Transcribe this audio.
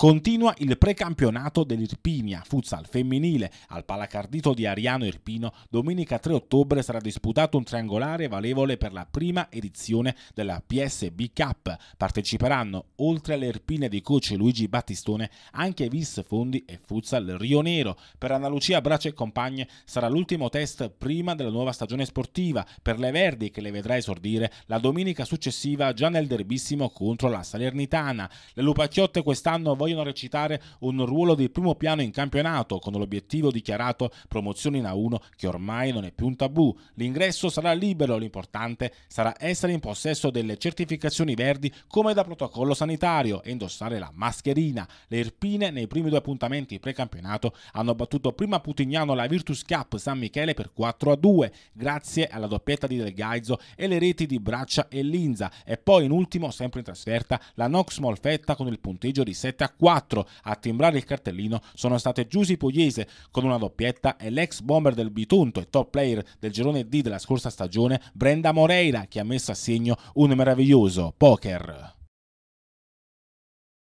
Continua il precampionato dell'Irpinia, futsal femminile, al Palacardito di Ariano Irpino. Domenica 3 ottobre sarà disputato un triangolare valevole per la prima edizione della PSB Cup. Parteciperanno, oltre alle Irpine di coach Luigi Battistone, anche Vis Fondi e Futsal Rio Nero. Per Anna Lucia Brace e compagne sarà l'ultimo test prima della nuova stagione sportiva per le Verdi che le vedrà esordire la domenica successiva già nel derbissimo contro la Salernitana. Le Lupacchiotte quest'anno vogliono vogliono recitare un ruolo di primo piano in campionato con l'obiettivo dichiarato promozione in A1 che ormai non è più un tabù. L'ingresso sarà libero, l'importante sarà essere in possesso delle certificazioni verdi come da protocollo sanitario e indossare la mascherina. Le Irpine nei primi due appuntamenti precampionato hanno battuto prima Putignano la Virtus Cup San Michele per 4 a 2 grazie alla doppietta di Del Gaizo e le reti di Braccia e Linza e poi in ultimo sempre in trasferta la Nox Molfetta con il punteggio di 7 a 4 4 a timbrare il cartellino sono state Giusy Pugliese con una doppietta e l'ex bomber del Bitunto e top player del girone D della scorsa stagione Brenda Moreira che ha messo a segno un meraviglioso poker.